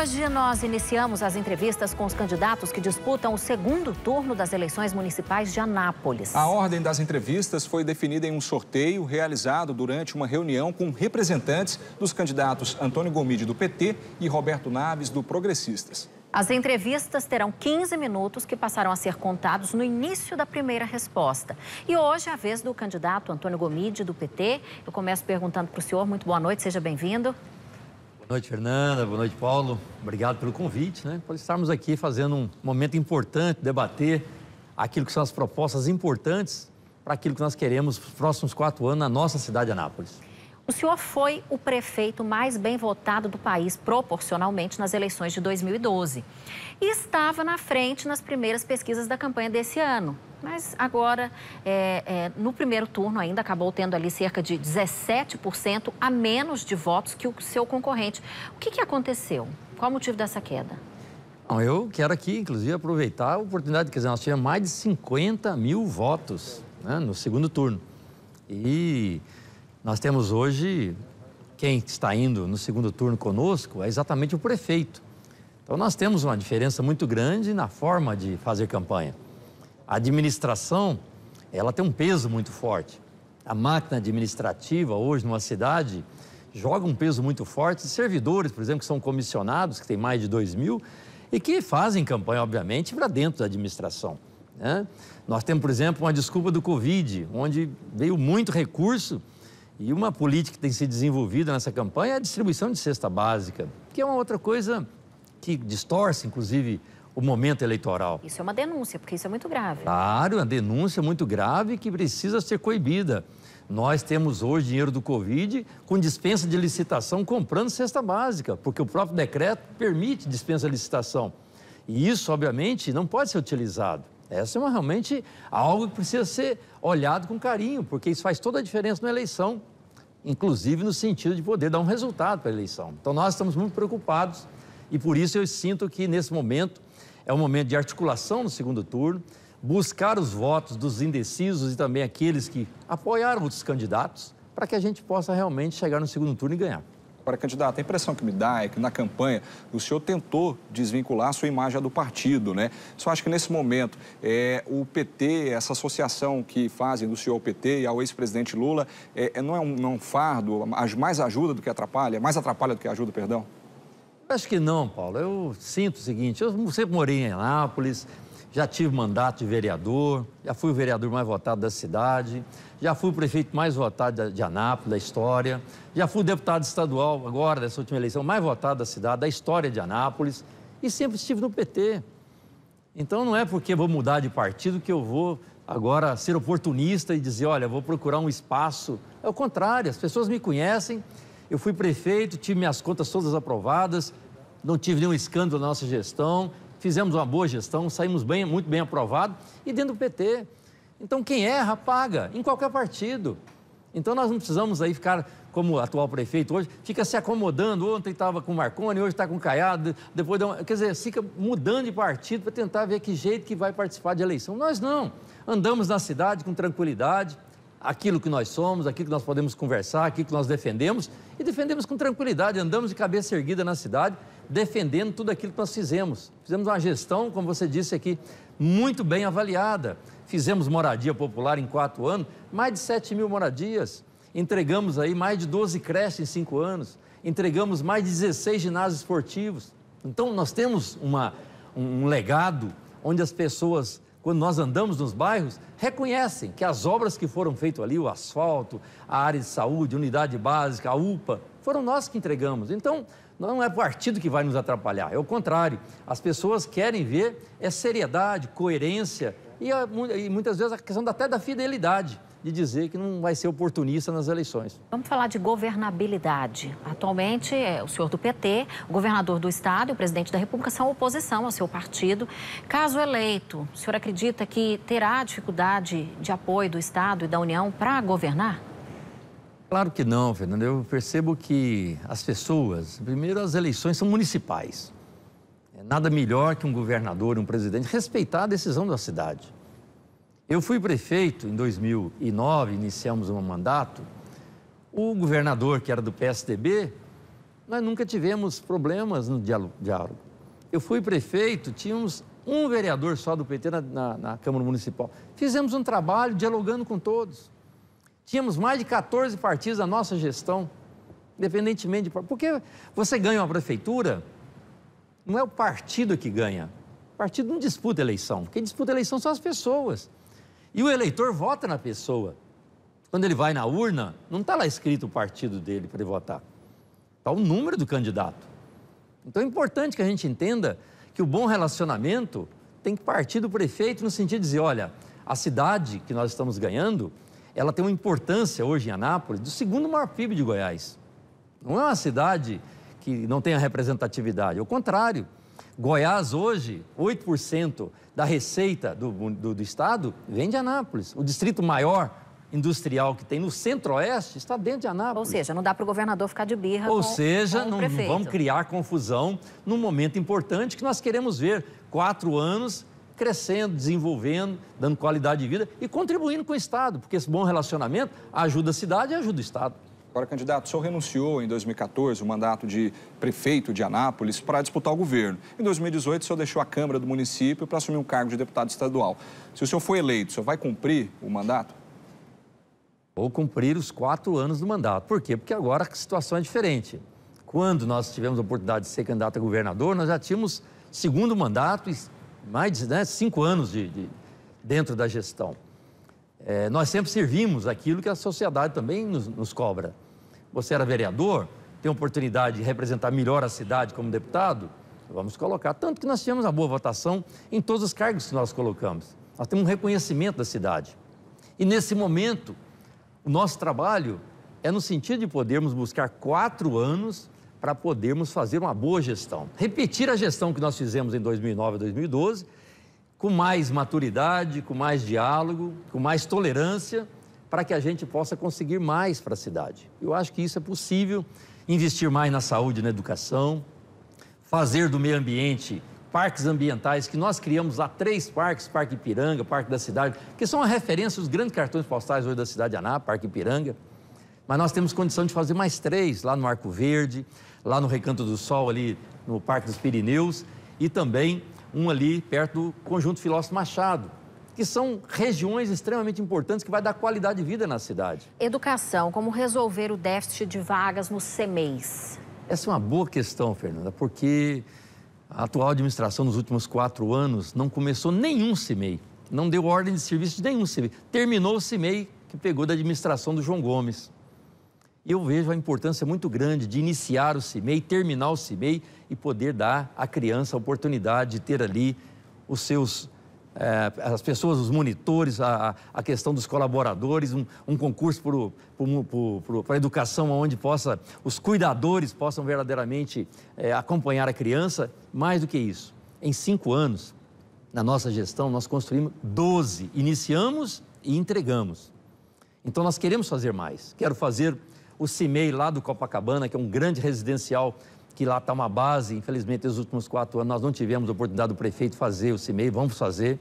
Hoje nós iniciamos as entrevistas com os candidatos que disputam o segundo turno das eleições municipais de Anápolis. A ordem das entrevistas foi definida em um sorteio realizado durante uma reunião com representantes dos candidatos Antônio Gomide do PT e Roberto Naves do Progressistas. As entrevistas terão 15 minutos que passarão a ser contados no início da primeira resposta. E hoje é a vez do candidato Antônio Gomide do PT. Eu começo perguntando para o senhor, muito boa noite, seja bem-vindo. Boa noite, Fernanda. Boa noite, Paulo. Obrigado pelo convite, né? Por estarmos aqui fazendo um momento importante, debater aquilo que são as propostas importantes para aquilo que nós queremos nos próximos quatro anos na nossa cidade de Anápolis. O senhor foi o prefeito mais bem votado do país, proporcionalmente, nas eleições de 2012. E estava na frente nas primeiras pesquisas da campanha desse ano. Mas agora, é, é, no primeiro turno ainda, acabou tendo ali cerca de 17% a menos de votos que o seu concorrente. O que, que aconteceu? Qual o motivo dessa queda? eu quero aqui, inclusive, aproveitar a oportunidade. Quer dizer, nós tínhamos mais de 50 mil votos né, no segundo turno. E nós temos hoje, quem está indo no segundo turno conosco é exatamente o prefeito. Então nós temos uma diferença muito grande na forma de fazer campanha. A administração, ela tem um peso muito forte. A máquina administrativa hoje numa cidade joga um peso muito forte. Servidores, por exemplo, que são comissionados, que tem mais de 2 mil, e que fazem campanha, obviamente, para dentro da administração. Né? Nós temos, por exemplo, uma desculpa do Covid, onde veio muito recurso e uma política que tem se desenvolvido nessa campanha é a distribuição de cesta básica, que é uma outra coisa que distorce, inclusive, o momento eleitoral. Isso é uma denúncia, porque isso é muito grave. Claro, uma denúncia muito grave que precisa ser coibida. Nós temos hoje dinheiro do Covid com dispensa de licitação comprando cesta básica, porque o próprio decreto permite dispensa de licitação. E isso, obviamente, não pode ser utilizado. Essa é uma, realmente algo que precisa ser olhado com carinho, porque isso faz toda a diferença na eleição, inclusive no sentido de poder dar um resultado para a eleição. Então nós estamos muito preocupados e por isso eu sinto que nesse momento é um momento de articulação no segundo turno, buscar os votos dos indecisos e também aqueles que apoiaram outros candidatos, para que a gente possa realmente chegar no segundo turno e ganhar. Agora, candidato, a impressão que me dá é que na campanha o senhor tentou desvincular a sua imagem do partido, né? Só acho que nesse momento é, o PT, essa associação que fazem do senhor ao PT e ao ex-presidente Lula, é, é não é um, não é um fardo, mais ajuda do que atrapalha, mais atrapalha do que ajuda, perdão? Acho que não, Paulo. Eu sinto o seguinte, eu sempre morei em Anápolis, já tive mandato de vereador, já fui o vereador mais votado da cidade, já fui o prefeito mais votado de Anápolis, da história, já fui o deputado estadual, agora, dessa última eleição, mais votado da cidade, da história de Anápolis, e sempre estive no PT. Então não é porque vou mudar de partido que eu vou agora ser oportunista e dizer, olha, vou procurar um espaço. É o contrário, as pessoas me conhecem, eu fui prefeito, tive minhas contas todas aprovadas, não tive nenhum escândalo na nossa gestão, fizemos uma boa gestão, saímos bem, muito bem aprovado e dentro do PT. Então quem erra paga em qualquer partido. Então nós não precisamos aí ficar como o atual prefeito hoje, fica se acomodando, ontem estava com Marconi, hoje está com Caiado, depois uma... quer dizer, fica mudando de partido para tentar ver que jeito que vai participar de eleição. Nós não. Andamos na cidade com tranquilidade, aquilo que nós somos, aquilo que nós podemos conversar, aquilo que nós defendemos e defendemos com tranquilidade, andamos de cabeça erguida na cidade defendendo tudo aquilo que nós fizemos. Fizemos uma gestão, como você disse aqui, muito bem avaliada. Fizemos moradia popular em quatro anos, mais de 7 mil moradias. Entregamos aí mais de 12 creches em cinco anos. Entregamos mais de 16 ginásios esportivos. Então, nós temos uma, um legado onde as pessoas quando nós andamos nos bairros, reconhecem que as obras que foram feitas ali, o asfalto, a área de saúde, unidade básica, a UPA, foram nós que entregamos. Então, não é partido que vai nos atrapalhar, é o contrário. As pessoas querem ver é seriedade, coerência e, a, e muitas vezes a questão até da fidelidade de dizer que não vai ser oportunista nas eleições. Vamos falar de governabilidade. Atualmente, é o senhor do PT, o governador do estado e o presidente da República são oposição ao seu partido. Caso eleito, o senhor acredita que terá dificuldade de apoio do estado e da União para governar? Claro que não, Fernando. Eu percebo que as pessoas, primeiro, as eleições são municipais. É nada melhor que um governador, um presidente, respeitar a decisão da cidade. Eu fui prefeito em 2009, iniciamos um mandato. O governador, que era do PSDB, nós nunca tivemos problemas no diálogo. Eu fui prefeito, tínhamos um vereador só do PT na, na, na Câmara Municipal. Fizemos um trabalho dialogando com todos. Tínhamos mais de 14 partidos na nossa gestão, independentemente de. Porque você ganha uma prefeitura, não é o partido que ganha. O partido não disputa eleição. Quem disputa eleição são as pessoas. E o eleitor vota na pessoa. Quando ele vai na urna, não está lá escrito o partido dele para ele votar. Está o número do candidato. Então é importante que a gente entenda que o bom relacionamento tem que partir do prefeito no sentido de dizer: olha, a cidade que nós estamos ganhando ela tem uma importância hoje em Anápolis do segundo maior PIB de Goiás. Não é uma cidade que não tenha representatividade, ao contrário. Goiás hoje, 8% da receita do, do, do, estado vem de Anápolis. O distrito maior industrial que tem no centro-oeste está dentro de Anápolis. Ou seja, não dá para o governador ficar de birra Ou com, seja, com o não, não vamos criar confusão num momento importante que nós queremos ver. Quatro anos crescendo, desenvolvendo, dando qualidade de vida e contribuindo com o Estado, porque esse bom relacionamento ajuda a cidade e ajuda o Estado. Agora, candidato, o senhor renunciou em 2014 o mandato de prefeito de Anápolis para disputar o governo. Em 2018, o senhor deixou a Câmara do município para assumir um cargo de deputado estadual. Se o senhor for eleito, o senhor vai cumprir o mandato? Vou cumprir os quatro anos do mandato. Por quê? Porque agora a situação é diferente. Quando nós tivemos a oportunidade de ser candidato a governador, nós já tínhamos segundo mandato e mais de né, cinco anos de, de, dentro da gestão. É, nós sempre servimos aquilo que a sociedade também nos, nos cobra. Você era vereador, tem oportunidade de representar melhor a cidade como deputado, vamos colocar. Tanto que nós tínhamos uma boa votação em todos os cargos que nós colocamos. Nós temos um reconhecimento da cidade. E nesse momento, o nosso trabalho é no sentido de podermos buscar quatro anos para podermos fazer uma boa gestão. Repetir a gestão que nós fizemos em 2009 e 2012, com mais maturidade, com mais diálogo, com mais tolerância, para que a gente possa conseguir mais para a cidade. Eu acho que isso é possível, investir mais na saúde, na educação, fazer do meio ambiente parques ambientais que nós criamos lá três parques, Parque Ipiranga, Parque da Cidade, que são a referência dos grandes cartões postais hoje da cidade de Aná, Parque Ipiranga, mas nós temos condição de fazer mais três lá no Arco Verde, lá no Recanto do Sol, ali no Parque dos Pirineus, e também um ali perto do Conjunto Filósofo Machado, que são regiões extremamente importantes que vai dar qualidade de vida na cidade. Educação, como resolver o déficit de vagas no CEMEIS? Essa é uma boa questão, Fernanda, porque a atual administração nos últimos quatro anos não começou nenhum CMEI, não deu ordem de serviço de nenhum CMEI, Terminou o CMEI que pegou da administração do João Gomes. E eu vejo a importância muito grande de iniciar o CIMEI, terminar o CIMEI e poder dar à criança a oportunidade de ter ali os seus é, as pessoas, os monitores, a, a questão dos colaboradores, um, um concurso para a educação onde possa, os cuidadores possam verdadeiramente é, acompanhar a criança. Mais do que isso, em cinco anos, na nossa gestão, nós construímos 12, iniciamos e entregamos. Então, nós queremos fazer mais. Quero fazer o CIMEI lá do Copacabana, que é um grande residencial que lá está uma base. Infelizmente, nos últimos quatro anos nós não tivemos a oportunidade do prefeito fazer o CIMEI, vamos fazer.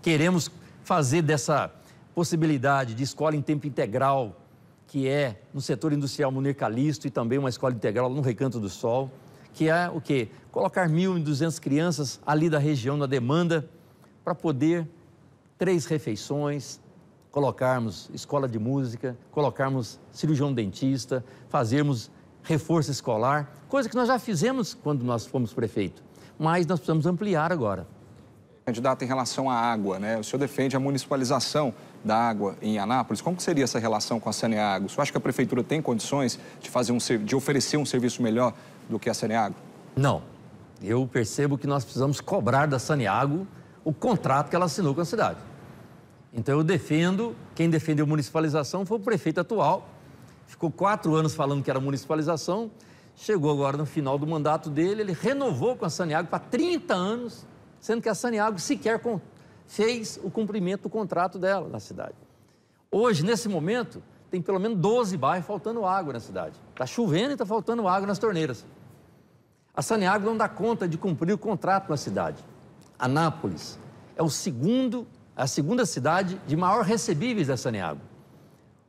Queremos fazer dessa possibilidade de escola em tempo integral, que é no setor industrial Munir Calixto e também uma escola integral no Recanto do Sol, que é o quê? Colocar 1.200 crianças ali da região na demanda para poder três refeições, colocarmos escola de música, colocarmos cirurgião dentista, fazermos reforço escolar, coisa que nós já fizemos quando nós fomos prefeito, mas nós precisamos ampliar agora. Candidato, em relação à água, né? o senhor defende a municipalização da água em Anápolis. Como seria essa relação com a Saneago? O senhor acha que a prefeitura tem condições de, fazer um, de oferecer um serviço melhor do que a Saneago? Não. Eu percebo que nós precisamos cobrar da Saneago o contrato que ela assinou com a cidade. Então eu defendo, quem defendeu municipalização foi o prefeito atual, ficou quatro anos falando que era municipalização, chegou agora no final do mandato dele, ele renovou com a Saniago para 30 anos, sendo que a Saniago sequer fez o cumprimento do contrato dela na cidade. Hoje, nesse momento, tem pelo menos 12 bairros faltando água na cidade. Está chovendo e está faltando água nas torneiras. A Saniago não dá conta de cumprir o contrato com a cidade. Anápolis é o segundo a segunda cidade de maior recebíveis da Saneago.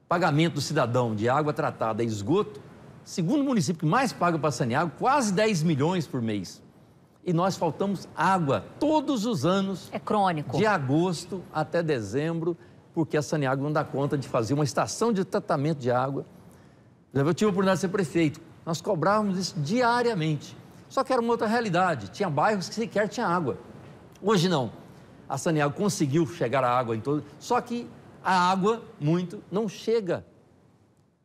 Pagamento do cidadão de água tratada e esgoto, segundo município que mais paga para a Saneago, quase 10 milhões por mês. E nós faltamos água todos os anos. É crônico. De agosto até dezembro, porque a Saneago não dá conta de fazer uma estação de tratamento de água. Eu tive a oportunidade de ser prefeito. Nós cobrávamos isso diariamente. Só que era uma outra realidade. Tinha bairros que sequer tinha água. Hoje não a Saniago conseguiu chegar a água em todo. Só que a água, muito, não chega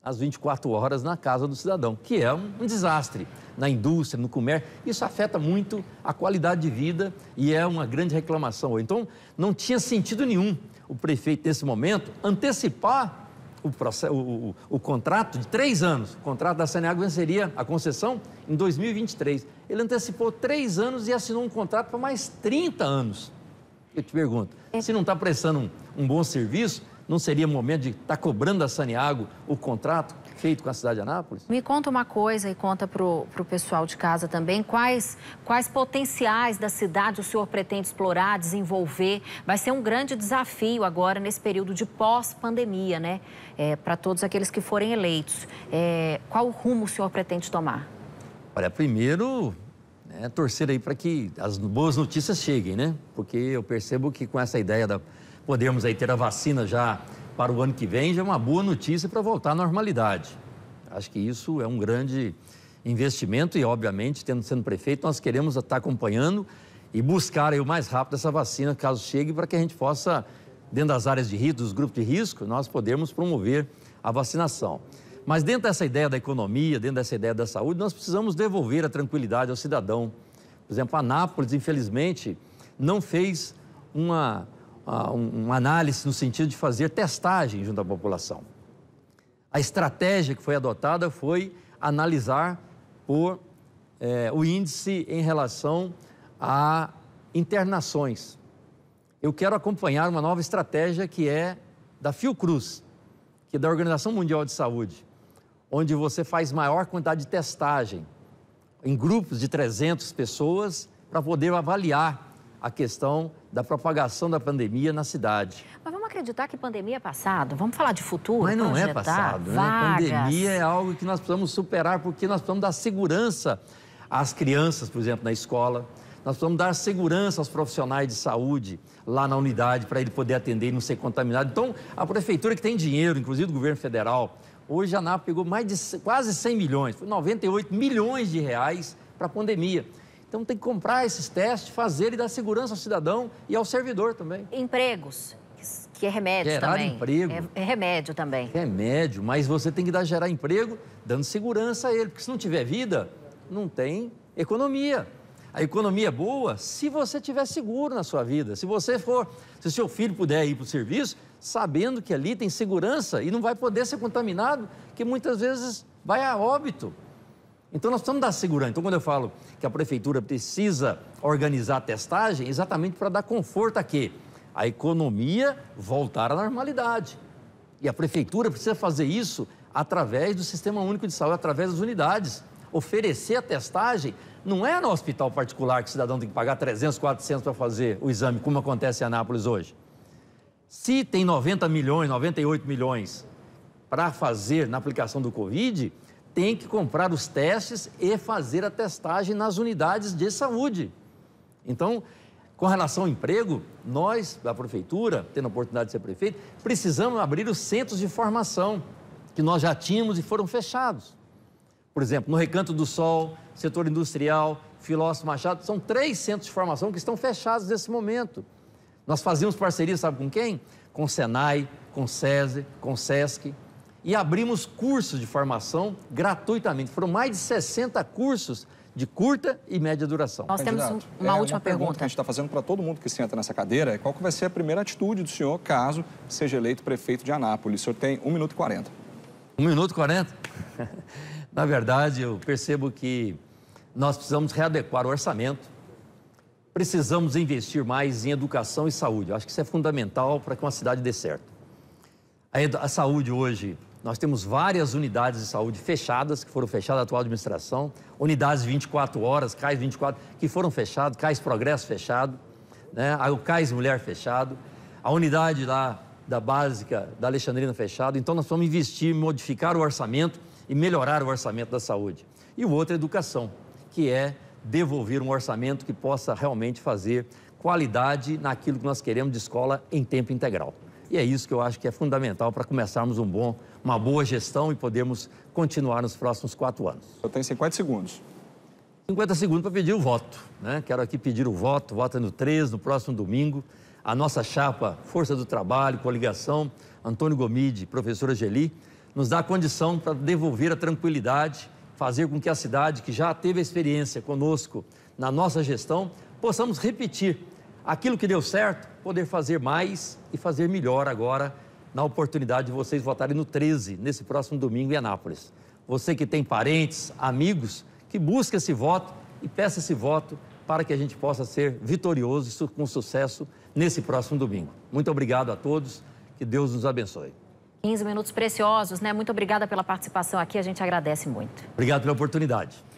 às 24 horas na casa do cidadão, que é um, um desastre na indústria, no comércio. Isso afeta muito a qualidade de vida e é uma grande reclamação. Então, não tinha sentido nenhum o prefeito, nesse momento, antecipar o, processo, o, o, o, contrato de três anos. O contrato da Saneago venceria a concessão em 2023. Ele antecipou três anos e assinou um contrato para mais 30 anos. Eu te pergunto, é. se não está prestando um, um, bom serviço, não seria momento de estar tá cobrando a Saniago o contrato feito com a cidade de Anápolis? Me conta uma coisa e conta para o pessoal de casa também, quais, quais potenciais da cidade o senhor pretende explorar, desenvolver? Vai ser um grande desafio agora nesse período de pós-pandemia, né? É, para todos aqueles que forem eleitos. É, qual rumo o senhor pretende tomar? Olha, primeiro né, torcer aí para que as boas notícias cheguem, né? Porque eu percebo que com essa ideia da podemos aí ter a vacina já para o ano que vem, já é uma boa notícia para voltar à normalidade. Acho que isso é um grande investimento e, obviamente, tendo sendo prefeito, nós queremos estar acompanhando e buscar aí o mais rápido essa vacina, caso chegue, para que a gente possa, dentro das áreas de risco, dos grupos de risco, nós podermos promover a vacinação. Mas dentro dessa ideia da economia, dentro dessa ideia da saúde, nós precisamos devolver a tranquilidade ao cidadão. Por exemplo, a Anápolis, infelizmente, não fez uma, uma, uma análise no sentido de fazer testagem junto à população. A estratégia que foi adotada foi analisar por é, o índice em relação a internações. Eu quero acompanhar uma nova estratégia que é da Fiocruz, que é da Organização Mundial de Saúde, onde você faz maior quantidade de testagem, em grupos de 300 pessoas, para poder avaliar a questão da propagação da pandemia na cidade. Mas vamos acreditar que pandemia é passado, vamos falar de futuro. Mas não é projetar, é passado, né? Pandemia é algo que nós precisamos superar, porque nós precisamos dar segurança às crianças, por exemplo, na escola. Nós precisamos dar segurança aos profissionais de saúde lá na unidade para ele poder atender e não ser contaminado. Então, a prefeitura que tem dinheiro, inclusive o governo federal, Hoje a NAP pegou mais de quase 100 milhões, foi 98 milhões de reais para a pandemia. Então tem que comprar esses testes, fazer e dar segurança ao cidadão e ao servidor também. Empregos, que é remédio gerar também. emprego. É, é, remédio também. Remédio, mas você tem que dar, gerar emprego dando segurança a ele, porque se não tiver vida, não tem economia. A economia é boa se você tiver seguro na sua vida. Se você for, se o seu filho puder ir para o serviço, sabendo que ali tem segurança e não vai poder ser contaminado, que muitas vezes vai a óbito. Então nós precisamos dar segurança. Então, quando eu falo que a prefeitura precisa organizar a testagem, é exatamente para dar conforto a quê? A economia voltar à normalidade. E a prefeitura precisa fazer isso através do Sistema Único de Saúde, através das unidades. Oferecer a testagem não é no hospital particular que o cidadão tem que pagar 300, 400 para fazer o exame, como acontece em Anápolis hoje. Se tem 90 milhões, 98 milhões para fazer na aplicação do Covid, tem que comprar os testes e fazer a testagem nas unidades de saúde. Então, com relação ao emprego, nós, da prefeitura, tendo a oportunidade de ser prefeito, precisamos abrir os centros de formação que nós já tínhamos e foram fechados. Por exemplo, no Recanto do Sol, setor industrial, Filósofo Machado, são três centros de formação que estão fechados nesse momento. Nós fazíamos parceria, sabe com quem? Com o Senai, com o SESI, com o SESC. E abrimos cursos de formação gratuitamente. Foram mais de 60 cursos de curta e média duração. Nós Candidato, temos uma é, última uma pergunta. pergunta. que a gente está fazendo para todo mundo que senta nessa cadeira é qual que vai ser a primeira atitude do senhor caso seja eleito prefeito de Anápolis. O senhor tem 1 minuto e 40. 1 minuto e 40? Na verdade, eu percebo que nós precisamos readequar o orçamento precisamos investir mais em educação e saúde. Eu acho que isso é fundamental para que uma cidade dê certo. A, a saúde hoje, nós temos várias unidades de saúde fechadas, que foram fechadas da atual administração, unidades 24 horas, CAIS 24, que foram fechadas, CAIS Progresso fechado, né? o CAIS Mulher fechado, a unidade lá da básica da Alexandrina fechado. Então, nós vamos investir, modificar o orçamento e melhorar o orçamento da saúde. E o outro é educação, que é devolver um orçamento que possa realmente fazer qualidade naquilo que nós queremos de escola em tempo integral. E é isso que eu acho que é fundamental para começarmos um bom, uma boa gestão e podermos continuar nos próximos quatro anos. Eu tenho 50 segundos. 50 segundos para pedir o voto. Né? Quero aqui pedir o voto, vota é no 3, no próximo domingo. A nossa chapa Força do Trabalho, Coligação, Antônio Gomide, professora Geli, nos dá condição para devolver a tranquilidade fazer com que a cidade, que já teve a experiência conosco na nossa gestão, possamos repetir aquilo que deu certo, poder fazer mais e fazer melhor agora na oportunidade de vocês votarem no 13, nesse próximo domingo em Anápolis. Você que tem parentes, amigos, que busca esse voto e peça esse voto para que a gente possa ser vitorioso e com sucesso nesse próximo domingo. Muito obrigado a todos, que Deus nos abençoe. 15 minutos preciosos, né? Muito obrigada pela participação aqui, a gente agradece muito. Obrigado pela oportunidade.